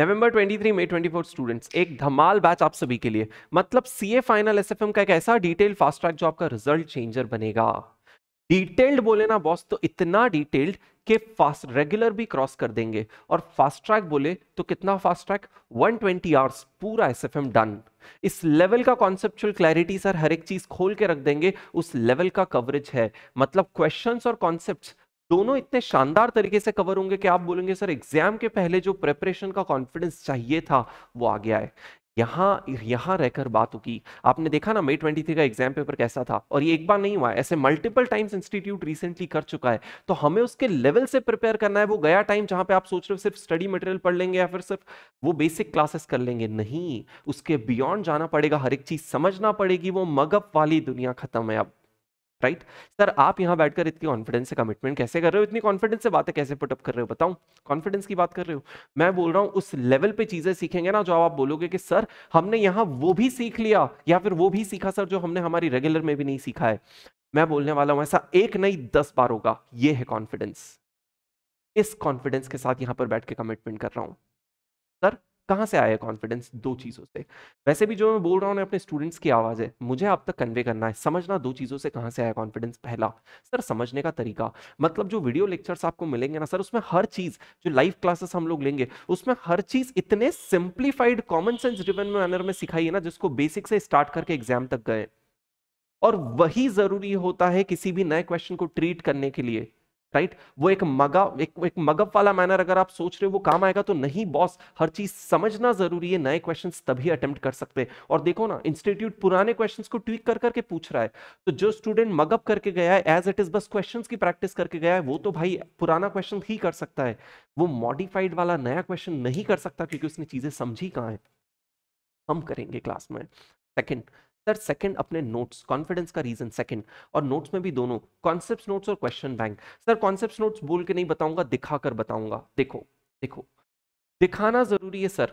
नवंबर 23 में 24 स्टूडेंट्स एक धमाल बैच आप सभी के लिए मतलब सीए फाइनल एसएफएम का एक ऐसा डिटेल फास्ट ट्रैक जो आपका रिजल्ट चेंजर बनेगा डिटेल्ड बोले ना बॉस तो इतना डिटेल्ड के फास्ट रेगुलर भी क्रॉस कर देंगे और फास्ट ट्रैक बोले तो कितना फास्ट ट्रैक 120 ट्वेंटी आवर्स पूरा एस एफ एम डन इस लेवल का कॉन्सेप्चुअल क्लैरिटी सर हर एक चीज खोल के रख देंगे उस लेवल का कवरेज है मतलब क्वेश्चंस और कॉन्सेप्ट्स दोनों इतने शानदार तरीके से कवर होंगे कि आप बोलेंगे सर एग्जाम के पहले जो प्रेपरेशन का कॉन्फिडेंस चाहिए था वो आ गया है यहाँ यहाँ रहकर बात होगी आपने देखा ना मई ट्वेंटी थ्री का एग्जाम पेपर कैसा था और ये एक बार नहीं हुआ ऐसे मल्टीपल टाइम्स इंस्टीट्यूट रिसेंटली कर चुका है तो हमें उसके लेवल से प्रिपेयर करना है वो गया टाइम जहाँ पे आप सोच रहे हो सिर्फ स्टडी मटेरियल पढ़ लेंगे या फिर सिर्फ वो बेसिक क्लासेस कर लेंगे नहीं उसके बियॉन्ड जाना पड़ेगा हर एक चीज़ समझना पड़ेगी वो मगअप वाली दुनिया खत्म है अब राइट सर आप यहाँ बैठकर इतनी कॉन्फिडेंस से कमिटमेंट कैसे कर रहे हो इतनी कॉन्फिडेंस से बातें कैसे पुटअप कर रहे हो बताऊँ कॉन्फिडेंस की बात कर रहे हो मैं बोल रहा हूँ उस लेवल पे चीज़ें सीखेंगे ना जो आप बोलोगे कि सर हमने यहाँ वो भी सीख लिया या फिर वो भी सीखा सर जो हमने हमारी रेगुलर में भी नहीं सीखा है मैं बोलने वाला हूँ ऐसा एक नहीं दस बार होगा ये है कॉन्फिडेंस इस कॉन्फिडेंस के साथ यहाँ पर बैठ के कमिटमेंट कर रहा हूँ सर कहाँ से आया कॉन्फिडेंस दो चीज़ों से वैसे भी जो मैं बोल रहा हूँ अपने स्टूडेंट्स की आवाज़ है मुझे आप तक कन्वे करना है समझना दो चीज़ों से कहाँ से आया कॉन्फिडेंस पहला सर समझने का तरीका मतलब जो वीडियो लेक्चर्स आपको मिलेंगे ना सर उसमें हर चीज़ जो लाइव क्लासेस हम लोग लेंगे उसमें हर चीज़ इतने सिंप्लीफाइड कॉमन सेंस डिपेन मैनर में सिखाई है ना जिसको बेसिक से स्टार्ट करके एग्जाम तक गए और वही ज़रूरी होता है किसी भी नए क्वेश्चन को ट्रीट करने के लिए राइट वो एक मगा एक, एक मगब वाला मैनर अगर आप सोच रहे हो वो काम आएगा तो नहीं बॉस हर चीज समझना जरूरी है नए क्वेश्चंस तभी अटेम्प्ट कर सकते हैं और देखो ना इंस्टीट्यूट पुराने क्वेश्चंस को ट्वीक कर करके पूछ रहा है तो जो स्टूडेंट मगअप करके गया है एज इट इज बस क्वेश्चंस की प्रैक्टिस करके गया है वो तो भाई पुराना क्वेश्चन ही कर सकता है वो मॉडिफाइड वाला नया क्वेश्चन नहीं कर सकता क्योंकि उसने चीजें समझी कहाँ है हम करेंगे क्लास में सेकेंड सर सेकंड अपने नोट्स कॉन्फिडेंस का रीजन सेकंड और नोट्स में भी दोनों कॉन्सेप्ट नोट्स और question bank sir concept notes बोल के नहीं बताऊंगा दिखा कर बताऊंगा देखो देखो दिखाना जरूरी है सर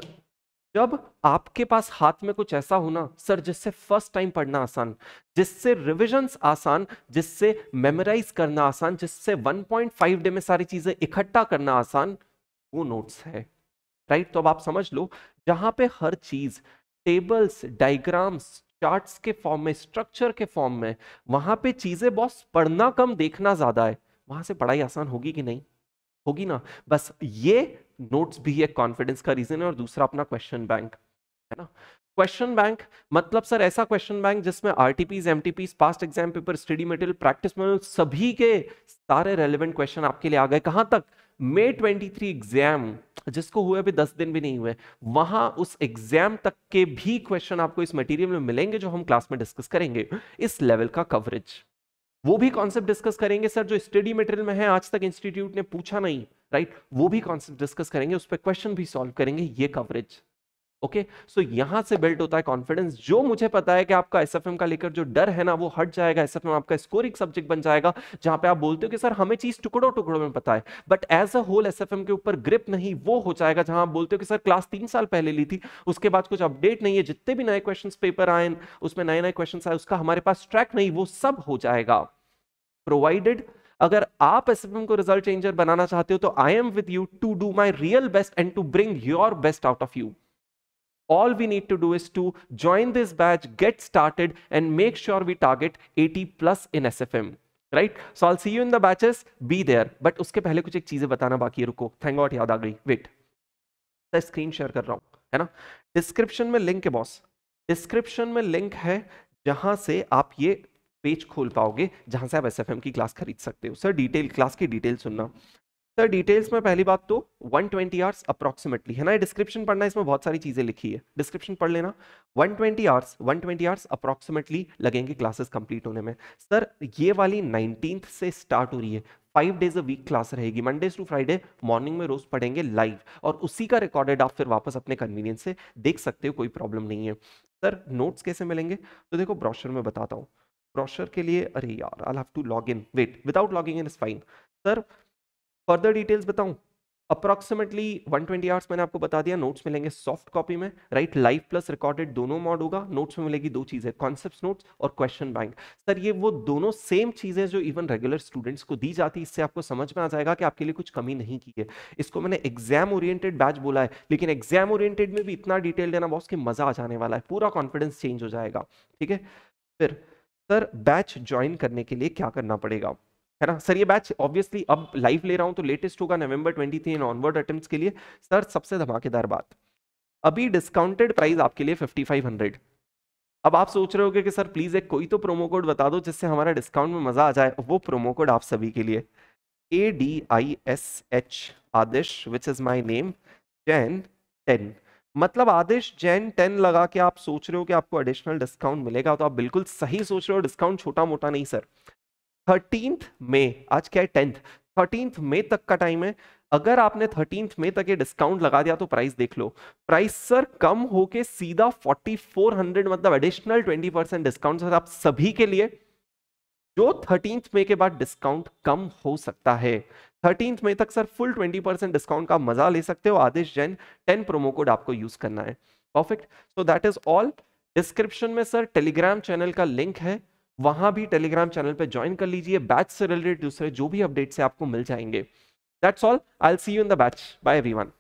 जब आपके पास हाथ में कुछ ऐसा हो ना सर जिससे फर्स्ट टाइम पढ़ना आसान जिससे रिविजन्स आसान जिससे मेमोराइज करना आसान जिससे 1.5 डे में सारी चीजें इकट्ठा करना आसान वो नोट्स है राइट तो अब आप समझ लो जहां पे हर चीज टेबल्स डायग्राम्स चार्ट्स के फॉर्म में स्ट्रक्चर के फॉर्म में वहां पे चीजें बॉस पढ़ना कम देखना ज्यादा है वहां से पढ़ाई आसान होगी कि नहीं होगी ना बस ये नोट्स भी एक कॉन्फिडेंस का रीजन है और दूसरा अपना क्वेश्चन बैंक है ना क्वेश्चन बैंक मतलब सर ऐसा क्वेश्चन बैंक जिसमें RTPs MTPs past exam paper study material practice में सभी के सारे रेलिवेंट क्वेश्चन आपके लिए आ गए कहां तक मे 23 एग्जाम जिसको हुए अभी 10 दिन भी नहीं हुए वहां उस एग्जाम तक के भी क्वेश्चन आपको इस मटेरियल में मिलेंगे जो हम क्लास में डिस्कस करेंगे इस लेवल का कवरेज वो भी कॉन्सेप्ट डिस्कस करेंगे सर जो स्टडी मटेरियल में है आज तक इंस्टीट्यूट ने पूछा नहीं राइट वो भी कॉन्सेप्ट डिस्कस करेंगे उस पर क्वेश्चन भी सॉल्व करेंगे ये कवरेज ओके सो यहां से बिल्ट होता है कॉन्फिडेंस जो मुझे पता है कि आपका एस का लेकर जो डर है ना वो हट जाएगा एस आपका स्कोरिंग सब्जेक्ट बन जाएगा जहां पे आप बोलते हो कि सर हमें चीज टुकड़ों टुकड़ों में पता है but as a whole S के ऊपर ग्रिप नहीं वो हो जाएगा जहां आप बोलते हो कि सर क्लास तीन साल पहले ली थी उसके बाद कुछ अपडेट नहीं है जितने भी नए क्वेश्चन पेपर आए उसमें नए नए क्वेश्चन आए उसका हमारे पास ट्रैक नहीं वो सब हो जाएगा प्रोवाइडेड अगर आप एस को रिजल्ट चेंजर बनाना चाहते हो तो I am with you to do my real best and to bring your best out of you all we need to do is to join this batch, get started, and make sure we target 80 plus in SFM. Right so I see you in the batches be there but उसके पहले कुछ एक चीजें बताना बाकी है रुको thank God याद आ गई वेट स्क्रीन शेयर कर रहा हूँ है ना डिस्क्रिप्शन में लिंक है बॉस डिस्क्रिप्शन में लिंक है जहां से आप ये पेज खोल पाओगे जहां से आप एस की क्लास खरीद सकते हो सर डिटेल क्लास की डिटेल सुनना सर डिटेल्स में पहली बात तो 120 ट्वेंटी आवर्स अप्रॉक्सीमेटली है ना डिस्क्रिप्शन पढ़ना इसमें बहुत सारी चीज़ें लिखी है डिस्क्रिप्शन पढ़ लेना 120 twenty hours 120 twenty hours approximately लगेंगे क्लासेस कंप्लीट होने में सर ये वाली नाइनटीन से स्टार्ट हो रही है five days a week class रहेगी मंडे टू फ्राइडे मॉर्निंग में रोज पढ़ेंगे लाइव और उसी का रिकॉर्डेड आप फिर वापस अपने कन्वीनियंस से देख सकते हो कोई प्रॉब्लम नहीं है सर नोट्स कैसे मिलेंगे तो देखो ब्रॉशर में बताता हूँ ब्रॉशर के लिए अरे यार I have to log in wait without logging in is fine sir further details बताऊं अप्रॉक्सीमेटली 120 आवर्स मैंने आपको बता दिया नोट्स मिलेंगे सॉफ्ट कॉपी में राइट लाइव प्लस रिकॉर्डेड दोनों मॉड होगा नोट्स में मिलेगी दो चीज़ें कॉन्सेप्ट नोट्स और क्वेश्चन बैंक सर ये वो दोनों सेम चीज़ें जो इवन रेगुलर स्टूडेंट्स को दी जाती है इससे आपको समझ में आ जाएगा कि आपके लिए कुछ कमी नहीं की है इसको मैंने एग्जाम ओरिएंटेड बैच बोला है लेकिन एग्जाम ओरिएंटेड में भी इतना डिटेल देना बहुत मज़ा आ जाने वाला है पूरा कॉन्फिडेंस चेंज हो जाएगा ठीक है फिर सर बैच ज्वाइन करने के लिए क्या करना पड़ेगा है ना सर ये बैच ऑब्वियसली अब लाइव ले रहा हूँ तो लेटेस्ट होगा नवंबर 23 थ्री ऑनवर्ड अटेम्प्ट्स के लिए सर सबसे धमाकेदार बात अभी डिस्काउंटेड प्राइस आपके लिए 5500 अब आप सोच रहे होगे कि सर प्लीज़ एक कोई तो प्रोमो कोड बता दो जिससे हमारा डिस्काउंट में मज़ा आ जाए वो प्रोमो कोड आप सभी के लिए A D I S H Aadish which is my name Jain ten मतलब आदेश जैन टेन लगा के आप सोच रहे हो कि आपको एडिशनल डिस्काउंट मिलेगा तो आप बिल्कुल सही सोच रहे हो डिस्काउंट छोटा मोटा नहीं सर थर्टीन मे आज क्या है टेंथ थर्टीन मे तक का टाइम है अगर आपने थर्टीन मे तक ये डिस्काउंट लगा दिया तो प्राइस देख लो प्राइस सर कम होके सीधा 4400 मतलब एडिशनल 20 परसेंट डिस्काउंट सर आप सभी के लिए जो थर्टीन मे के बाद डिस्काउंट कम हो सकता है थर्टीन मे तक सर फुल 20 परसेंट डिस्काउंट का मजा ले सकते हो आदेश जैन 10 प्रोमो कोड आपको यूज करना है perfect so that is all description में सर टेलीग्राम चैनल का लिंक है वहां भी टेलीग्राम चैनल पे ज्वाइन कर लीजिए बैच से रिलेटेड दूसरे जो भी अपडेट्स है आपको मिल जाएंगे that's all I see you in the batch bye everyone